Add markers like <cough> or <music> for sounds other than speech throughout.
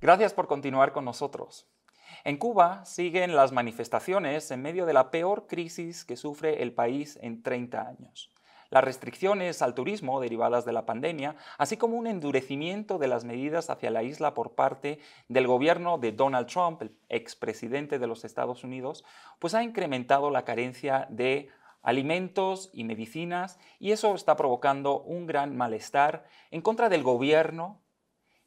Gracias por continuar con nosotros. En Cuba siguen las manifestaciones en medio de la peor crisis que sufre el país en 30 años. Las restricciones al turismo derivadas de la pandemia, así como un endurecimiento de las medidas hacia la isla por parte del gobierno de Donald Trump, el expresidente de los Estados Unidos, pues ha incrementado la carencia de alimentos y medicinas y eso está provocando un gran malestar en contra del gobierno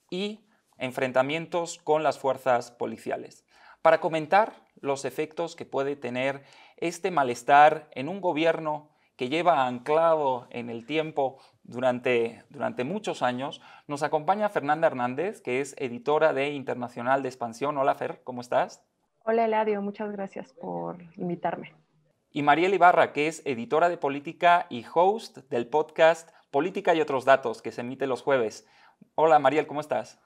y enfrentamientos con las fuerzas policiales, para comentar los efectos que puede tener este malestar en un gobierno que lleva anclado en el tiempo durante, durante muchos años. Nos acompaña Fernanda Hernández, que es editora de Internacional de Expansión. Hola, Fer, ¿cómo estás? Hola, Eladio, muchas gracias por invitarme. Y Mariel Ibarra, que es editora de política y host del podcast Política y otros datos, que se emite los jueves. Hola, Mariel, ¿cómo estás?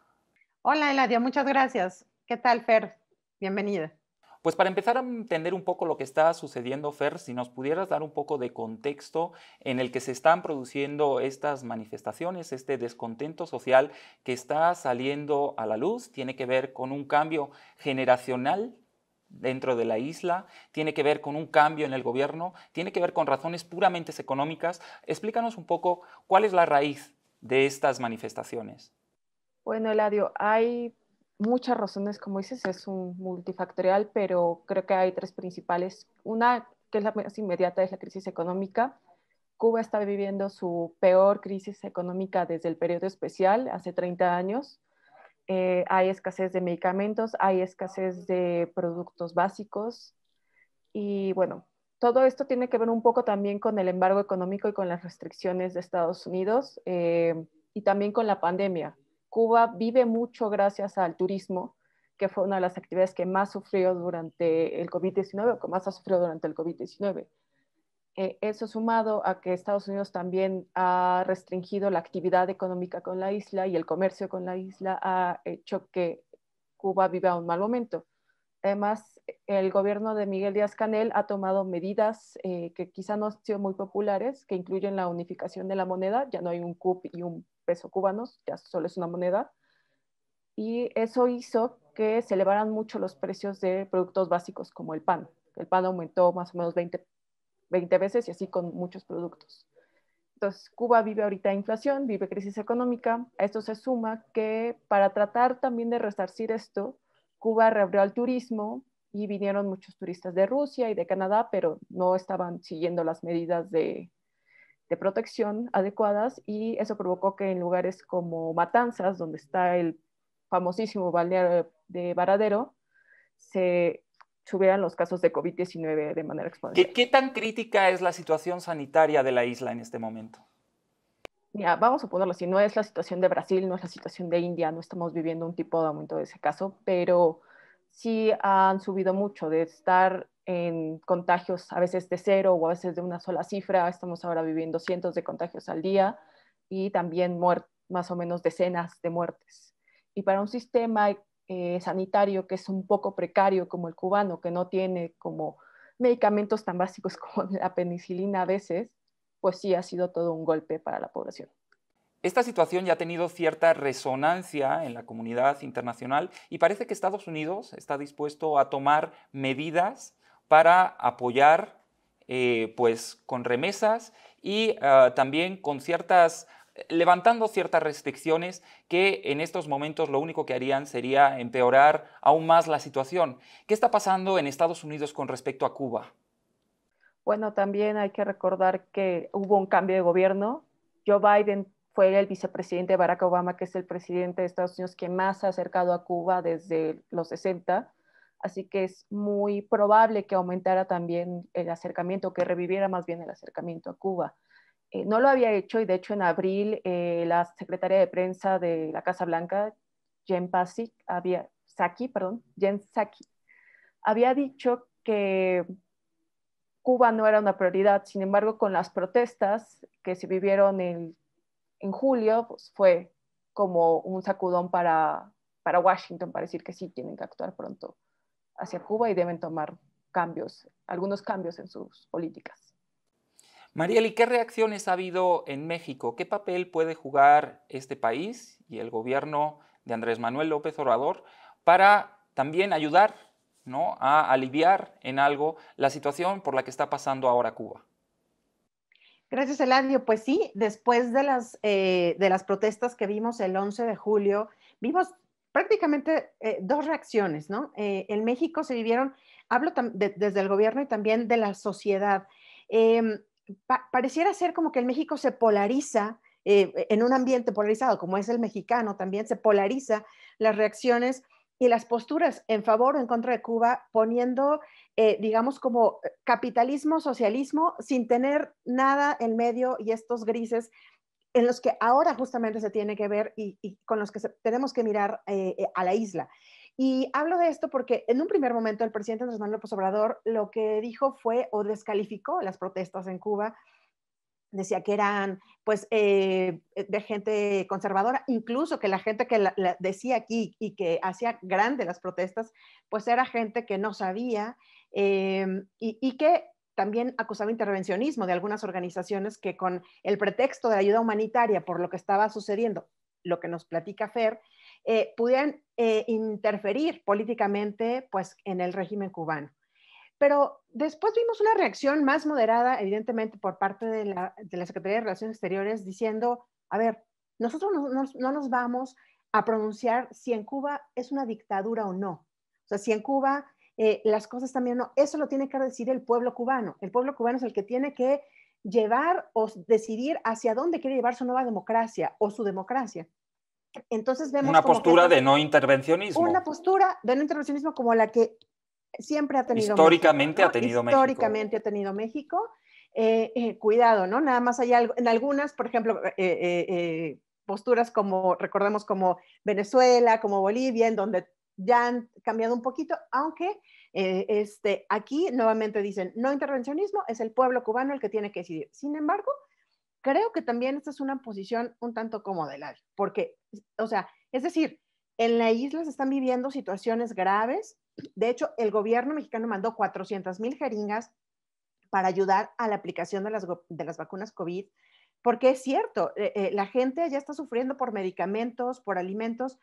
Hola, Eladia, muchas gracias. ¿Qué tal, Fer? Bienvenida. Pues para empezar a entender un poco lo que está sucediendo, Fer, si nos pudieras dar un poco de contexto en el que se están produciendo estas manifestaciones, este descontento social que está saliendo a la luz, tiene que ver con un cambio generacional dentro de la isla, tiene que ver con un cambio en el gobierno, tiene que ver con razones puramente económicas. Explícanos un poco cuál es la raíz de estas manifestaciones. Bueno, Eladio, hay muchas razones, como dices, es un multifactorial, pero creo que hay tres principales. Una, que es la más inmediata, es la crisis económica. Cuba está viviendo su peor crisis económica desde el periodo especial, hace 30 años. Eh, hay escasez de medicamentos, hay escasez de productos básicos y bueno, todo esto tiene que ver un poco también con el embargo económico y con las restricciones de Estados Unidos eh, y también con la pandemia. Cuba vive mucho gracias al turismo, que fue una de las actividades que más sufrió durante el COVID-19 o que más ha sufrido durante el COVID-19. Eh, eso sumado a que Estados Unidos también ha restringido la actividad económica con la isla y el comercio con la isla ha hecho que Cuba viva un mal momento. Además, el gobierno de Miguel Díaz Canel ha tomado medidas eh, que quizá no han sido muy populares, que incluyen la unificación de la moneda, ya no hay un CUP y un peso cubanos, ya solo es una moneda, y eso hizo que se elevaran mucho los precios de productos básicos como el pan. El pan aumentó más o menos 20, 20 veces y así con muchos productos. Entonces, Cuba vive ahorita inflación, vive crisis económica. A esto se suma que para tratar también de resarcir esto, Cuba reabrió al turismo, y vinieron muchos turistas de Rusia y de Canadá, pero no estaban siguiendo las medidas de, protección adecuadas y eso provocó que en lugares como Matanzas, donde está el famosísimo balneario de Varadero, se subieran los casos de COVID-19 de manera exponencial. ¿Qué, ¿Qué, tan crítica es la situación sanitaria de la isla en este momento? Mira, vamos a ponerlo así, no es la situación de Brasil, no es la situación de India, no estamos viviendo un tipo de aumento de ese caso, pero sí han subido mucho de estar en contagios a veces de cero o a veces de una sola cifra. Estamos ahora viviendo cientos de contagios al día y también más o menos decenas de muertes. Y para un sistema eh, sanitario que es un poco precario como el cubano, que no tiene como medicamentos tan básicos <laughs> como la penicilina a veces, pues sí ha sido todo un golpe para la población. Esta situación ya ha tenido cierta resonancia en la comunidad internacional y parece que Estados Unidos está dispuesto a tomar medidas para apoyar eh, pues, con remesas y ah, también con ciertas levantando ciertas restricciones que en estos momentos lo único que harían sería empeorar aún más la situación. ¿Qué está pasando en Estados Unidos con respecto a Cuba? Bueno, también hay que recordar que hubo un cambio de gobierno. Joe Biden fue el vicepresidente Barack Obama, que es el presidente de Estados Unidos que más ha acercado a Cuba desde los 60. Así que es muy probable que aumentara también el acercamiento, que reviviera más bien el acercamiento a Cuba. Eh, no lo había hecho y de hecho en abril eh, la secretaria de prensa de la Casa Blanca, Jen había, Saki, perdón, Jen Psaki, había dicho que Cuba no era una prioridad. Sin embargo, con las protestas que se vivieron el en julio pues, fue como un sacudón para, para Washington, para decir que sí tienen que actuar pronto hacia Cuba y deben tomar cambios, algunos cambios en sus políticas. Mariel, ¿y qué reacciones ha habido en México? ¿Qué papel puede jugar este país y el gobierno de Andrés Manuel López Obrador para también ayudar ¿no? a aliviar en algo la situación por la que está pasando ahora Cuba? Gracias, Eladio. Pues sí, después de las, eh, de las protestas que vimos el 11 de julio, vimos prácticamente eh, dos reacciones, ¿no? Eh, en México se vivieron, hablo desde el gobierno y también de la sociedad. Em, pareciera ser como que el México se polariza en un ambiente polarizado, como es el mexicano, también se polariza las reacciones y las posturas en favor o en contra de Cuba, poniendo eh, digamos, como eh, capitalismo, socialismo, sin tener nada en medio y estos grises en los que ahora justamente se tiene que ver y, con los que tenemos que mirar eh, a la isla. Y hablo de esto porque en un primer momento el presidente Andrés Manuel López Obrador lo que dijo fue o descalificó las protestas en Cuba decía que eran pues eh, eh, de gente conservadora, incluso que la gente que decía aquí y que hacía grandes las protestas, pues era gente que no sabía em, y, que también acusaba intervencionismo de algunas organizaciones que con el pretexto de ayuda humanitaria por lo que estaba sucediendo, lo que nos platica Fer, eh, pudieran interferir políticamente pues en el régimen cubano. Pero después vimos una reacción más moderada, evidentemente, por parte de la, Secretaría de Relaciones Exteriores diciendo, a ver, nosotros no, nos vamos a pronunciar si en Cuba es una dictadura o no. O sea, si en Cuba eh, las cosas también no, eso lo tiene que decir el pueblo cubano. El pueblo cubano es el que tiene que llevar o decidir hacia dónde quiere llevar su nueva democracia o su democracia. Entonces vemos... Una postura de no intervencionismo. Una postura de no intervencionismo como la que siempre ha tenido históricamente ha tenido históricamente México. ha tenido México eh, eh, cuidado no nada más hay algo en algunas por ejemplo eh, posturas como recordemos como Venezuela como Bolivia en donde ya han cambiado un poquito aunque este aquí nuevamente dicen no intervencionismo es el pueblo cubano el que tiene que decidir sin embargo creo que también esta es una posición un tanto como la... porque o sea es decir en la isla se están viviendo situaciones graves de hecho, el gobierno mexicano mandó 400 mil jeringas para ayudar a la aplicación de las, de las vacunas COVID, porque es cierto, eh, eh, la gente ya está sufriendo por medicamentos, por alimentos,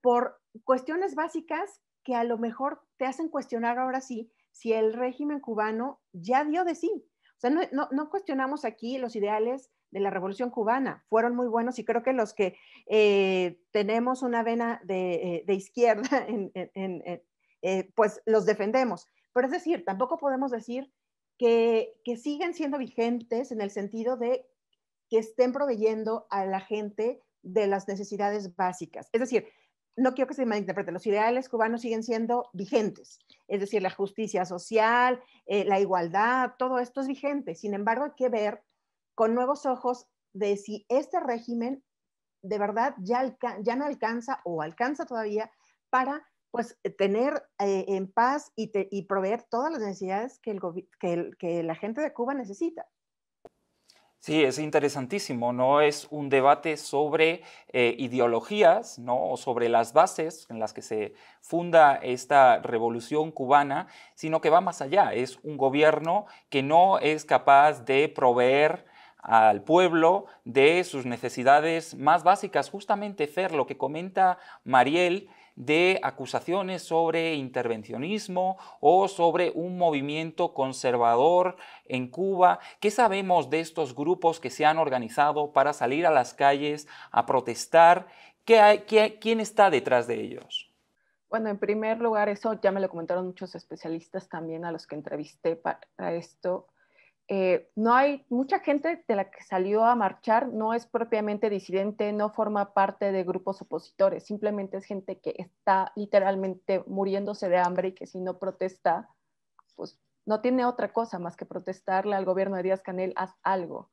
por cuestiones básicas que a lo mejor te hacen cuestionar ahora sí si el régimen cubano ya dio de sí. O sea, no, cuestionamos aquí los ideales de la Revolución Cubana. Fueron muy buenos y creo que los que eh, tenemos una vena de, izquierda <laughs> en, eh, pues los defendemos. Pero es decir, tampoco podemos decir que, que siguen siendo vigentes en el sentido de que estén proveyendo a la gente de las necesidades básicas. Es decir, no quiero que se malinterprete, los ideales cubanos siguen siendo vigentes, es decir, la justicia social, eh, la igualdad, todo esto es vigente. Sin embargo, hay que ver con nuevos ojos de si este régimen de verdad ya, ya no alcanza o alcanza todavía para pues eh, tener eh, en paz y, proveer todas las necesidades que, el que, la gente de Cuba necesita. Sí, es interesantísimo, no es un debate sobre eh, ideologías, ¿no? O sobre las bases en las que se funda esta revolución cubana, sino que va más allá, es un gobierno que no es capaz de proveer al pueblo de sus necesidades más básicas. Justamente, Fer, lo que comenta Mariel de acusaciones sobre intervencionismo o sobre un movimiento conservador en Cuba. ¿Qué sabemos de estos grupos que se han organizado para salir a las calles a protestar? ¿Qué hay, ¿Quién está detrás de ellos? Bueno, en primer lugar, eso ya me lo comentaron muchos especialistas también a los que entrevisté para esto. Eh, no hay mucha gente de la que salió a marchar, no es propiamente disidente, no forma parte de grupos opositores, simplemente es gente que está literalmente muriéndose de hambre y que si no protesta, pues no tiene otra cosa más que protestarle al gobierno de Díaz Canel, haz algo.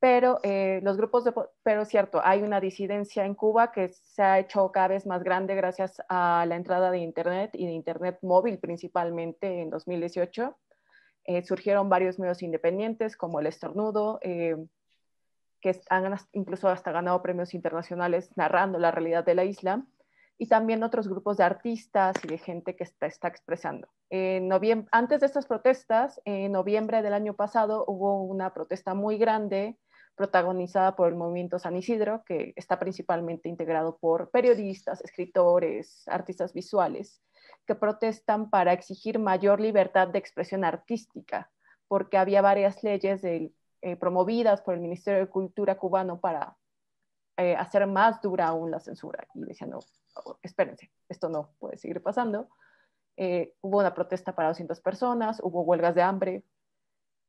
Pero eh, los grupos pero es cierto, hay una disidencia en Cuba que se ha hecho cada vez más grande gracias a la entrada de Internet y de Internet móvil principalmente en 2018 eh, surgieron varios medios independientes, como El Estornudo, eh, que han incluso hasta ganado premios internacionales narrando la realidad de la isla, y también otros grupos de artistas y de gente que está, expresando. antes de estas protestas, en noviembre del año pasado, hubo una protesta muy grande protagonizada por el movimiento San Isidro, que está principalmente integrado por periodistas, escritores, artistas visuales, que protestan para exigir mayor libertad de expresión artística, porque había varias leyes eh, promovidas por el Ministerio de Cultura cubano para eh, hacer más dura aún la censura. Y decían, no, oh, espérense, esto no puede seguir pasando. Eh, hubo una protesta para 200 personas, hubo huelgas de hambre,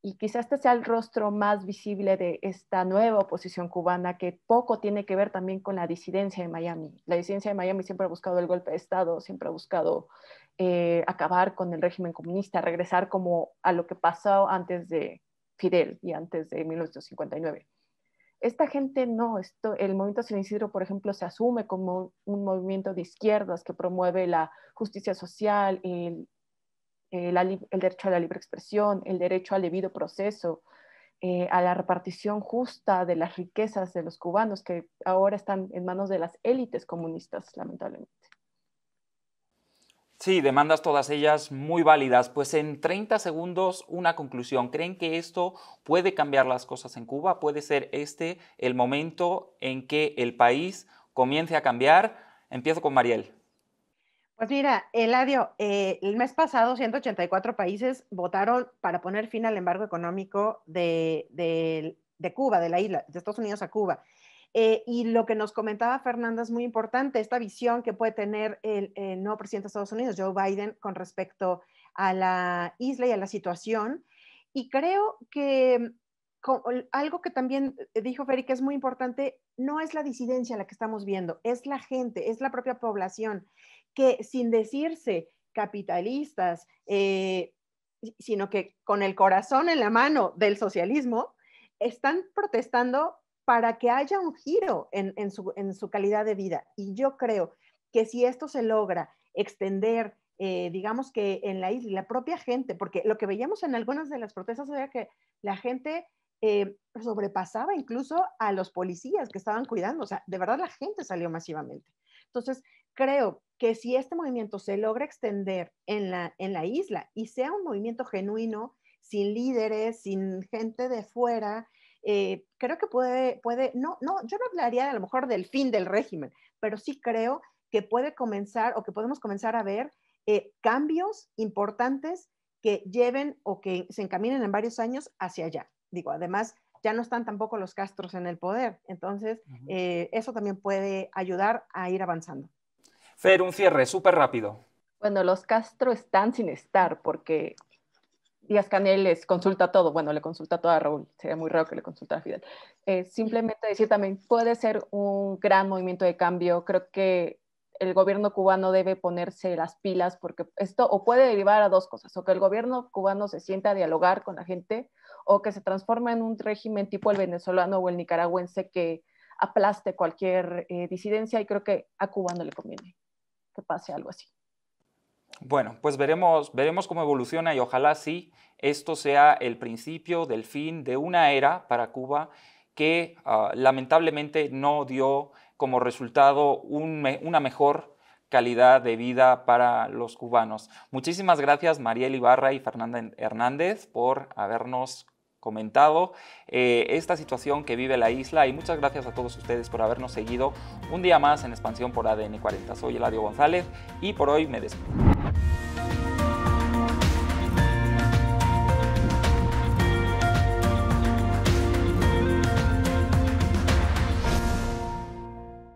y quizás este sea el rostro más visible de esta nueva oposición cubana que poco tiene que ver también con la disidencia de Miami. La disidencia de Miami siempre ha buscado el golpe de Estado, siempre ha buscado eh, acabar con el régimen comunista, regresar como a lo que pasó antes de Fidel y antes de 1959. Esta gente no, esto, el movimiento San Isidro, por ejemplo, se asume como un movimiento de izquierdas que promueve la justicia social, el eh, el derecho a la libre expresión, el derecho al debido proceso, eh, a la repartición justa de las riquezas de los cubanos que ahora están en manos de las élites comunistas, lamentablemente. Sí, demandas todas ellas muy válidas. Pues en 30 segundos una conclusión. ¿Creen que esto puede cambiar las cosas en Cuba? ¿Puede ser este el momento en que el país comience a cambiar? Empiezo con Mariel. Pues mira, Eladio, eh, el mes pasado 184 países votaron para poner fin al embargo económico de, de, Cuba, de la isla, de Estados Unidos a Cuba. Eh, y lo que nos comentaba Fernanda es muy importante, esta visión que puede tener el, el, nuevo presidente de Estados Unidos, Joe Biden, con respecto a la isla y a la situación. Y creo que algo que también eh, dijo Ferry que es muy importante, no es la disidencia la que estamos viendo, es la gente, es la propia población que sin decirse capitalistas, eh, sino que con el corazón en la mano del socialismo, están protestando para que haya un giro en, su, calidad de vida. Y yo creo que si esto se logra extender, eh, digamos que en la isla, la propia gente, porque lo que veíamos en algunas de las protestas era que la gente eh, sobrepasaba incluso a los policías que estaban cuidando, o sea, de verdad la gente salió masivamente. Entonces, creo que si este movimiento se logra extender en la, isla y sea un movimiento genuino, sin líderes, sin gente de fuera, eh, creo que puede, puede, no, no, yo no hablaría a lo mejor del fin del régimen, pero sí creo que puede comenzar o que podemos comenzar a ver eh, cambios importantes que lleven o que se encaminen en varios años hacia allá. Digo, además, ya no están tampoco los castros en el poder. Entonces, eh, eso también puede ayudar a ir avanzando. Fer, un cierre súper rápido. Bueno, los Castro están sin estar porque Díaz Canel les consulta todo, bueno, le consulta todo a Raúl, sería muy raro que le consultara a Fidel. Eh, simplemente decir también, puede ser un gran movimiento de cambio, creo que el gobierno cubano debe ponerse las pilas porque esto o puede derivar a dos cosas, o que el gobierno cubano se sienta a dialogar con la gente o que se transforme en un régimen tipo el venezolano o el nicaragüense que aplaste cualquier eh, disidencia y creo que a Cuba no le conviene que pase algo así. Bueno, pues veremos, veremos cómo evoluciona y ojalá sí esto sea el principio del fin de una era para Cuba que ah, lamentablemente no dio como resultado una mejor calidad de vida para los cubanos. Muchísimas gracias Mariel Ibarra y Fernanda Hernández por habernos comentado eh, esta situación que vive la isla y muchas gracias a todos ustedes por habernos seguido un día más en expansión por ADN 40. Soy Eladio González y por hoy me despido.